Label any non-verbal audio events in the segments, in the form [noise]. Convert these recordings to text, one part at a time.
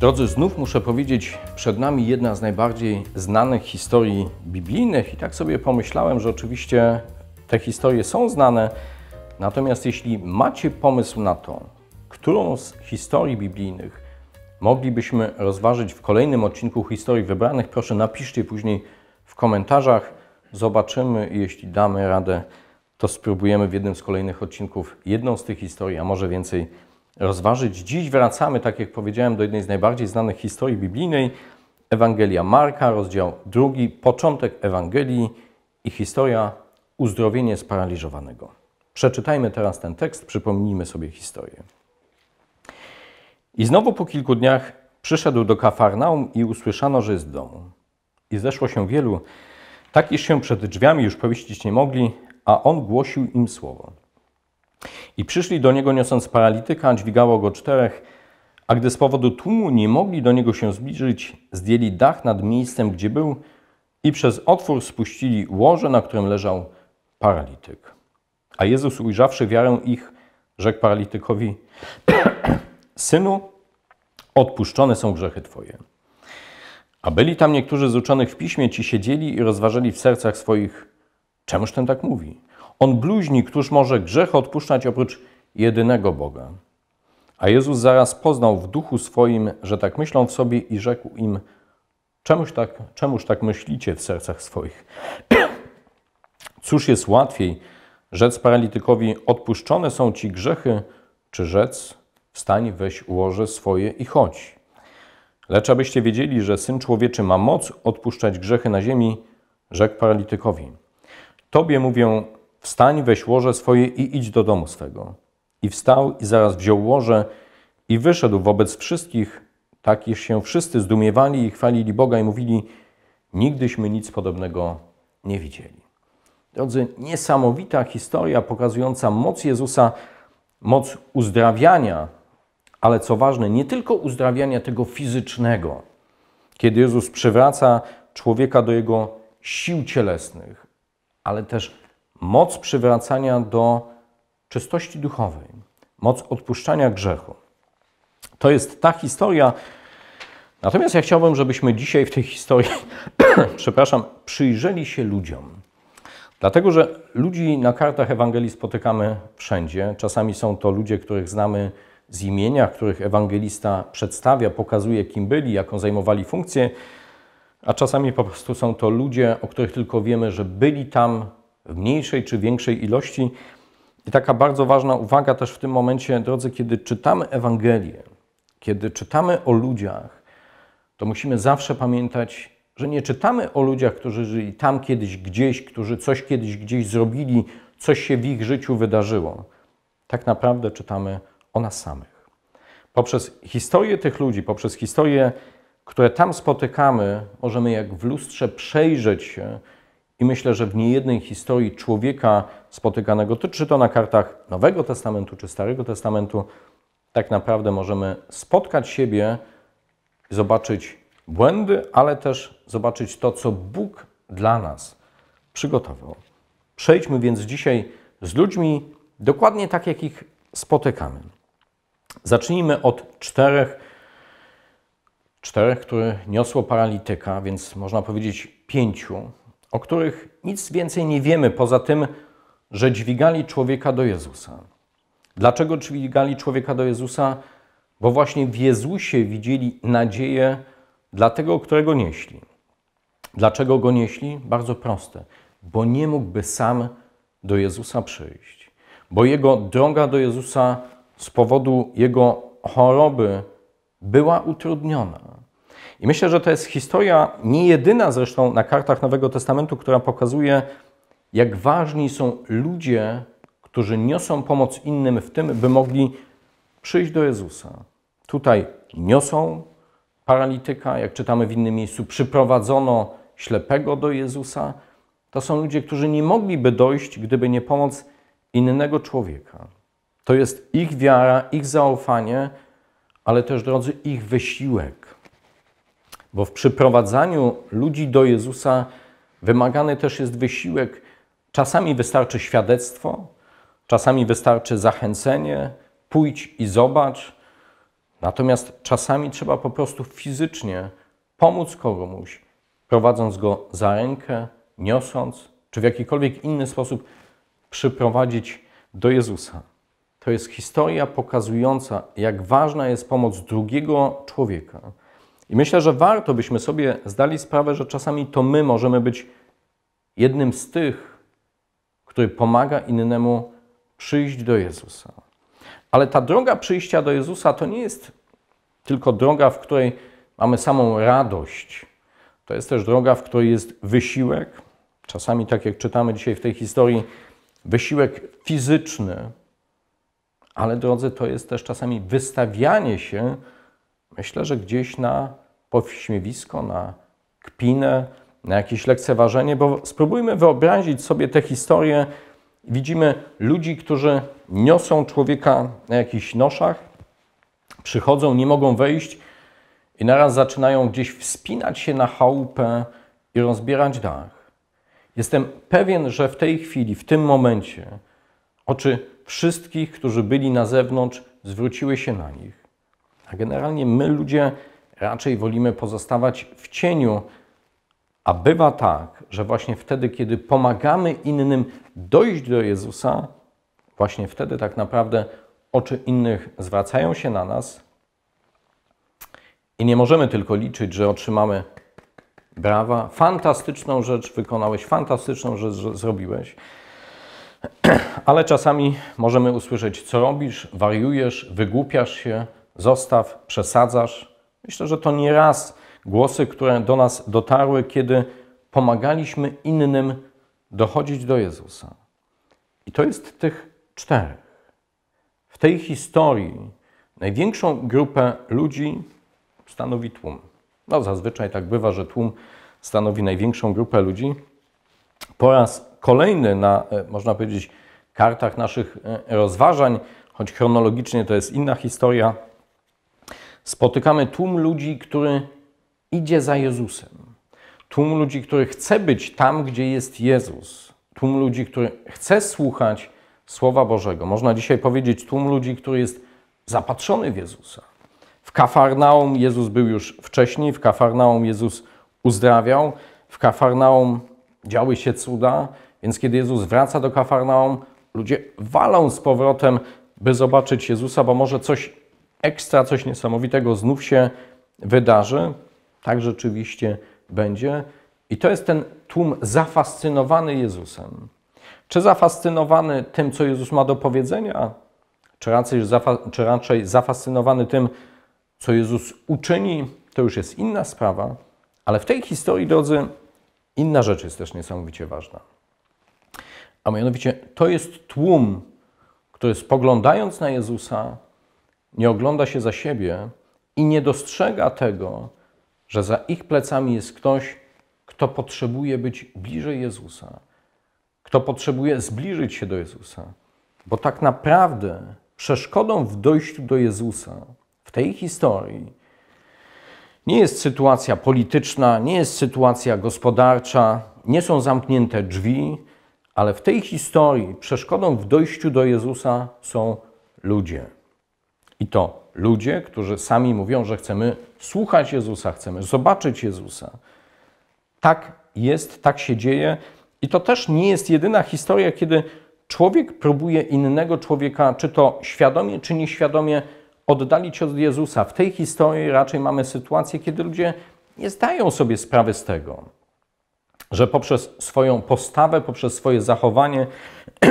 Drodzy, znów muszę powiedzieć, przed nami jedna z najbardziej znanych historii biblijnych i tak sobie pomyślałem, że oczywiście te historie są znane, natomiast jeśli macie pomysł na to, którą z historii biblijnych moglibyśmy rozważyć w kolejnym odcinku historii wybranych, proszę napiszcie później w komentarzach. Zobaczymy, jeśli damy radę, to spróbujemy w jednym z kolejnych odcinków jedną z tych historii, a może więcej rozważyć. Dziś wracamy, tak jak powiedziałem, do jednej z najbardziej znanych historii biblijnej, Ewangelia Marka, rozdział drugi, początek Ewangelii i historia uzdrowienie sparaliżowanego. Przeczytajmy teraz ten tekst, przypomnijmy sobie historię. I znowu po kilku dniach przyszedł do Kafarnaum i usłyszano, że jest w domu. I zeszło się wielu, tak iż się przed drzwiami już powieścić nie mogli, a on głosił im słowo. I przyszli do niego niosąc paralityka, dźwigało go czterech, a gdy z powodu tłumu nie mogli do niego się zbliżyć, zdjęli dach nad miejscem, gdzie był i przez otwór spuścili łoże, na którym leżał paralityk. A Jezus ujrzawszy wiarę ich, rzekł paralitykowi, [coughs] Synu, odpuszczone są grzechy Twoje. A byli tam niektórzy z uczonych w piśmie, ci siedzieli i rozważali w sercach swoich, czemuż ten tak mówi? On bluźni, któż może grzech odpuszczać oprócz jedynego Boga. A Jezus zaraz poznał w duchu swoim, że tak myślą w sobie i rzekł im, czemuż tak, czemuż tak myślicie w sercach swoich? [clears throat] Cóż jest łatwiej, rzec paralitykowi, odpuszczone są ci grzechy, czy rzec, wstań, weź łoże swoje i chodź. Lecz abyście wiedzieli, że Syn Człowieczy ma moc odpuszczać grzechy na ziemi, rzekł paralitykowi. Tobie mówię, Wstań, weź łoże swoje i idź do domu swego. I wstał i zaraz wziął łoże i wyszedł wobec wszystkich, tak iż się wszyscy zdumiewali i chwalili Boga i mówili, nigdyśmy nic podobnego nie widzieli. Drodzy, niesamowita historia pokazująca moc Jezusa, moc uzdrawiania, ale co ważne, nie tylko uzdrawiania tego fizycznego, kiedy Jezus przywraca człowieka do jego sił cielesnych, ale też moc przywracania do czystości duchowej, moc odpuszczania grzechu. To jest ta historia. Natomiast ja chciałbym, żebyśmy dzisiaj w tej historii, [clears throat] przepraszam, przyjrzeli się ludziom. Dlatego, że ludzi na kartach Ewangelii spotykamy wszędzie. Czasami są to ludzie, których znamy z imienia, których ewangelista przedstawia, pokazuje, kim byli, jaką zajmowali funkcję, a czasami po prostu są to ludzie, o których tylko wiemy, że byli tam, w mniejszej czy większej ilości. I taka bardzo ważna uwaga też w tym momencie, drodzy, kiedy czytamy Ewangelię, kiedy czytamy o ludziach, to musimy zawsze pamiętać, że nie czytamy o ludziach, którzy żyli tam kiedyś gdzieś, którzy coś kiedyś gdzieś zrobili, coś się w ich życiu wydarzyło. Tak naprawdę czytamy o nas samych. Poprzez historię tych ludzi, poprzez historię, które tam spotykamy, możemy jak w lustrze przejrzeć się i myślę, że w niejednej historii człowieka spotykanego, czy to na kartach Nowego Testamentu, czy Starego Testamentu, tak naprawdę możemy spotkać siebie, zobaczyć błędy, ale też zobaczyć to, co Bóg dla nas przygotował. Przejdźmy więc dzisiaj z ludźmi dokładnie tak, jak ich spotykamy. Zacznijmy od czterech, czterech, które niosło paralityka, więc można powiedzieć pięciu o których nic więcej nie wiemy poza tym, że dźwigali człowieka do Jezusa. Dlaczego dźwigali człowieka do Jezusa? Bo właśnie w Jezusie widzieli nadzieję dla tego, którego nieśli. Dlaczego go nieśli? Bardzo proste. Bo nie mógłby sam do Jezusa przyjść. Bo jego droga do Jezusa z powodu jego choroby była utrudniona. I myślę, że to jest historia nie jedyna zresztą na kartach Nowego Testamentu, która pokazuje, jak ważni są ludzie, którzy niosą pomoc innym w tym, by mogli przyjść do Jezusa. Tutaj niosą paralityka, jak czytamy w innym miejscu, przyprowadzono ślepego do Jezusa. To są ludzie, którzy nie mogliby dojść, gdyby nie pomoc innego człowieka. To jest ich wiara, ich zaufanie, ale też, drodzy, ich wysiłek. Bo w przyprowadzaniu ludzi do Jezusa wymagany też jest wysiłek. Czasami wystarczy świadectwo, czasami wystarczy zachęcenie, pójdź i zobacz. Natomiast czasami trzeba po prostu fizycznie pomóc komuś, prowadząc go za rękę, niosąc, czy w jakikolwiek inny sposób przyprowadzić do Jezusa. To jest historia pokazująca, jak ważna jest pomoc drugiego człowieka. I myślę, że warto byśmy sobie zdali sprawę, że czasami to my możemy być jednym z tych, który pomaga innemu przyjść do Jezusa. Ale ta droga przyjścia do Jezusa to nie jest tylko droga, w której mamy samą radość. To jest też droga, w której jest wysiłek, czasami tak jak czytamy dzisiaj w tej historii, wysiłek fizyczny, ale drodzy, to jest też czasami wystawianie się Myślę, że gdzieś na powśmiewisko, na kpinę, na jakieś lekceważenie, bo spróbujmy wyobrazić sobie tę historię. Widzimy ludzi, którzy niosą człowieka na jakichś noszach, przychodzą, nie mogą wejść i naraz zaczynają gdzieś wspinać się na chałupę i rozbierać dach. Jestem pewien, że w tej chwili, w tym momencie, oczy wszystkich, którzy byli na zewnątrz, zwróciły się na nich. A generalnie my ludzie raczej wolimy pozostawać w cieniu, a bywa tak, że właśnie wtedy, kiedy pomagamy innym dojść do Jezusa, właśnie wtedy tak naprawdę oczy innych zwracają się na nas i nie możemy tylko liczyć, że otrzymamy brawa, fantastyczną rzecz wykonałeś, fantastyczną rzecz zrobiłeś. [clears throat] Ale czasami możemy usłyszeć, co robisz, wariujesz, wygłupiasz się, zostaw, przesadzasz. Myślę, że to nieraz głosy, które do nas dotarły, kiedy pomagaliśmy innym dochodzić do Jezusa. I to jest tych czterech. W tej historii największą grupę ludzi stanowi tłum. No, zazwyczaj tak bywa, że tłum stanowi największą grupę ludzi. Po raz kolejny na, e, można powiedzieć, kartach naszych e, rozważań, choć chronologicznie to jest inna historia, spotykamy tłum ludzi, który idzie za Jezusem. Tłum ludzi, który chce być tam, gdzie jest Jezus. Tłum ludzi, który chce słuchać Słowa Bożego. Można dzisiaj powiedzieć tłum ludzi, który jest zapatrzony w Jezusa. W Kafarnaum Jezus był już wcześniej, w Kafarnaum Jezus uzdrawiał, w Kafarnaum działy się cuda, więc kiedy Jezus wraca do Kafarnaum, ludzie walą z powrotem, by zobaczyć Jezusa, bo może coś ekstra, coś niesamowitego znów się wydarzy. Tak rzeczywiście będzie. I to jest ten tłum zafascynowany Jezusem. Czy zafascynowany tym, co Jezus ma do powiedzenia, czy raczej, czy raczej zafascynowany tym, co Jezus uczyni, to już jest inna sprawa. Ale w tej historii, drodzy, inna rzecz jest też niesamowicie ważna. A mianowicie to jest tłum, który spoglądając na Jezusa, nie ogląda się za siebie i nie dostrzega tego, że za ich plecami jest ktoś, kto potrzebuje być bliżej Jezusa, kto potrzebuje zbliżyć się do Jezusa. Bo tak naprawdę przeszkodą w dojściu do Jezusa w tej historii nie jest sytuacja polityczna, nie jest sytuacja gospodarcza, nie są zamknięte drzwi, ale w tej historii przeszkodą w dojściu do Jezusa są ludzie. I to ludzie, którzy sami mówią, że chcemy słuchać Jezusa, chcemy zobaczyć Jezusa. Tak jest, tak się dzieje. I to też nie jest jedyna historia, kiedy człowiek próbuje innego człowieka, czy to świadomie, czy nieświadomie, oddalić od Jezusa. W tej historii raczej mamy sytuację, kiedy ludzie nie zdają sobie sprawy z tego, że poprzez swoją postawę, poprzez swoje zachowanie, [clears throat]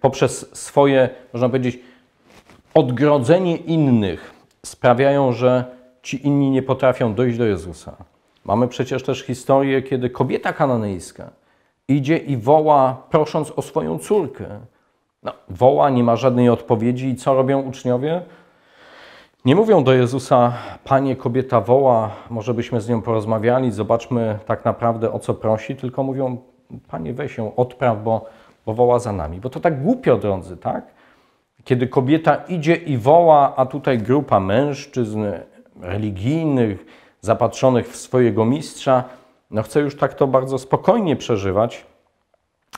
poprzez swoje, można powiedzieć, odgrodzenie innych sprawiają, że ci inni nie potrafią dojść do Jezusa. Mamy przecież też historię, kiedy kobieta kananejska idzie i woła, prosząc o swoją córkę. No, woła, nie ma żadnej odpowiedzi. I co robią uczniowie? Nie mówią do Jezusa, Panie, kobieta woła, może byśmy z nią porozmawiali, zobaczmy tak naprawdę o co prosi, tylko mówią, Panie, weź ją, odpraw, bo, bo woła za nami. Bo to tak głupio, drodzy, tak? Kiedy kobieta idzie i woła, a tutaj grupa mężczyzn religijnych, zapatrzonych w swojego mistrza, no chce już tak to bardzo spokojnie przeżywać,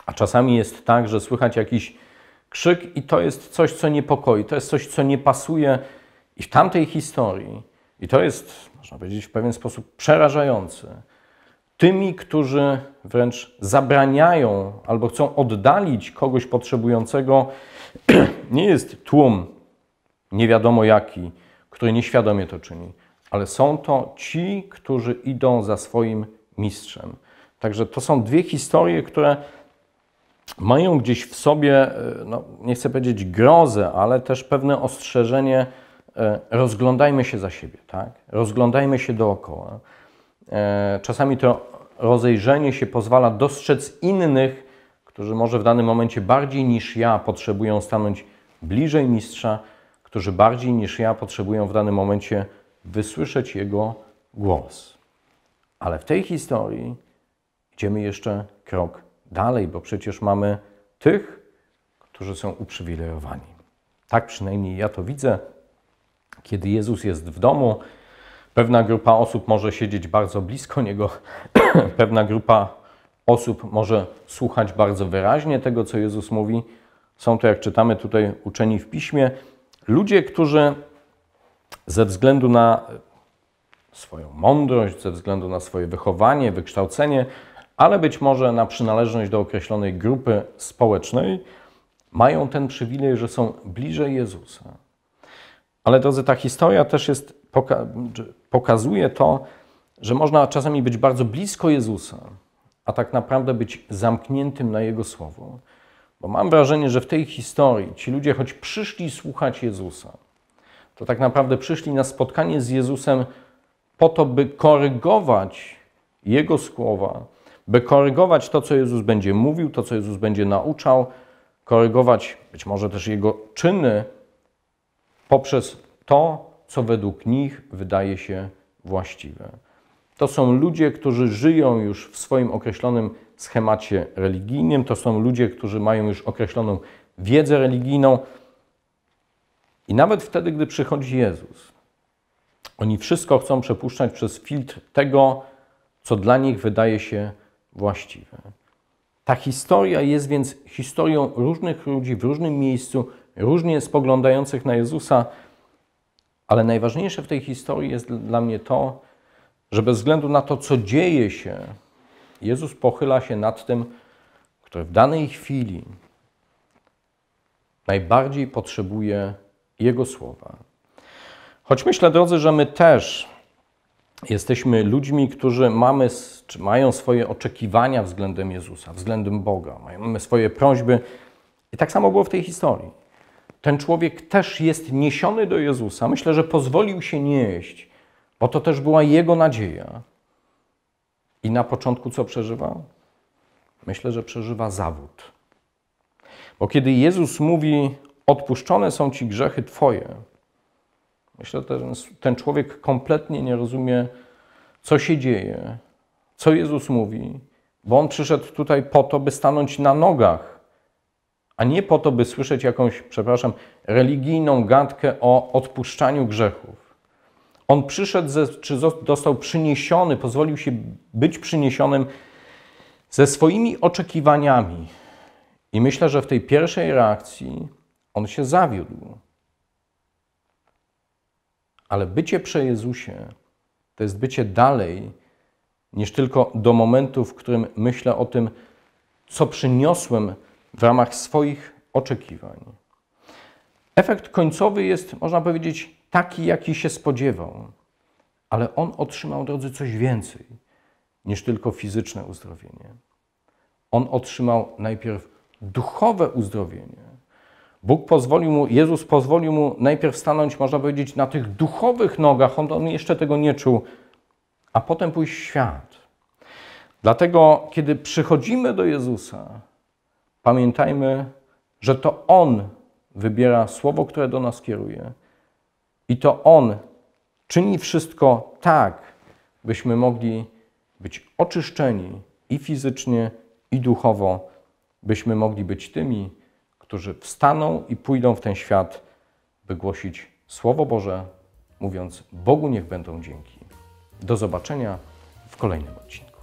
a czasami jest tak, że słychać jakiś krzyk i to jest coś, co niepokoi, to jest coś, co nie pasuje i w tamtej historii, i to jest, można powiedzieć, w pewien sposób przerażające tymi, którzy wręcz zabraniają albo chcą oddalić kogoś potrzebującego, [clears throat] nie jest tłum nie wiadomo jaki, który nieświadomie to czyni, ale są to ci, którzy idą za swoim mistrzem. Także to są dwie historie, które mają gdzieś w sobie, e, no, nie chcę powiedzieć grozę, ale też pewne ostrzeżenie, e, rozglądajmy się za siebie, tak? rozglądajmy się dookoła. E, czasami to rozejrzenie się pozwala dostrzec innych, którzy może w danym momencie bardziej niż ja potrzebują stanąć bliżej mistrza, którzy bardziej niż ja potrzebują w danym momencie wysłyszeć jego głos. Ale w tej historii idziemy jeszcze krok dalej, bo przecież mamy tych, którzy są uprzywilejowani. Tak przynajmniej ja to widzę, kiedy Jezus jest w domu Pewna grupa osób może siedzieć bardzo blisko niego, [clears throat] pewna grupa osób może słuchać bardzo wyraźnie tego, co Jezus mówi. Są to, jak czytamy tutaj, uczeni w piśmie, ludzie, którzy ze względu na swoją mądrość, ze względu na swoje wychowanie, wykształcenie, ale być może na przynależność do określonej grupy społecznej, mają ten przywilej, że są bliżej Jezusa. Ale drodzy, ta historia też jest, pokazuje to, że można czasami być bardzo blisko Jezusa, a tak naprawdę być zamkniętym na Jego słowo. Bo mam wrażenie, że w tej historii ci ludzie, choć przyszli słuchać Jezusa, to tak naprawdę przyszli na spotkanie z Jezusem po to, by korygować Jego słowa, by korygować to, co Jezus będzie mówił, to, co Jezus będzie nauczał, korygować być może też Jego czyny poprzez to, co według nich wydaje się właściwe. To są ludzie, którzy żyją już w swoim określonym schemacie religijnym, to są ludzie, którzy mają już określoną wiedzę religijną. I nawet wtedy, gdy przychodzi Jezus, oni wszystko chcą przepuszczać przez filtr tego, co dla nich wydaje się właściwe. Ta historia jest więc historią różnych ludzi w różnym miejscu, różnie spoglądających na Jezusa, ale najważniejsze w tej historii jest dla mnie to, że bez względu na to, co dzieje się, Jezus pochyla się nad tym, który w danej chwili najbardziej potrzebuje Jego słowa. Choć myślę, drodzy, że my też jesteśmy ludźmi, którzy mamy, czy mają swoje oczekiwania względem Jezusa, względem Boga, mamy swoje prośby. I tak samo było w tej historii ten człowiek też jest niesiony do Jezusa. Myślę, że pozwolił się nieść, bo to też była jego nadzieja. I na początku co przeżywa? Myślę, że przeżywa zawód. Bo kiedy Jezus mówi: Odpuszczone są ci grzechy Twoje, myślę, że ten, ten człowiek kompletnie nie rozumie, co się dzieje, co Jezus mówi, bo on przyszedł tutaj po to, by stanąć na nogach a nie po to, by słyszeć jakąś, przepraszam, religijną gadkę o odpuszczaniu grzechów. On przyszedł, ze, czy został przyniesiony, pozwolił się być przyniesionym ze swoimi oczekiwaniami. I myślę, że w tej pierwszej reakcji on się zawiódł. Ale bycie przy Jezusie to jest bycie dalej niż tylko do momentu, w którym myślę o tym, co przyniosłem w ramach swoich oczekiwań. Efekt końcowy jest, można powiedzieć, taki, jaki się spodziewał, ale on otrzymał, drodzy, coś więcej niż tylko fizyczne uzdrowienie. On otrzymał najpierw duchowe uzdrowienie. Bóg pozwolił mu, Jezus pozwolił mu najpierw stanąć, można powiedzieć, na tych duchowych nogach, on, on jeszcze tego nie czuł, a potem pójść w świat. Dlatego, kiedy przychodzimy do Jezusa, Pamiętajmy, że to On wybiera słowo, które do nas kieruje. I to On czyni wszystko tak, byśmy mogli być oczyszczeni i fizycznie, i duchowo, byśmy mogli być tymi, którzy wstaną i pójdą w ten świat, by głosić Słowo Boże, mówiąc Bogu niech będą dzięki. Do zobaczenia w kolejnym odcinku.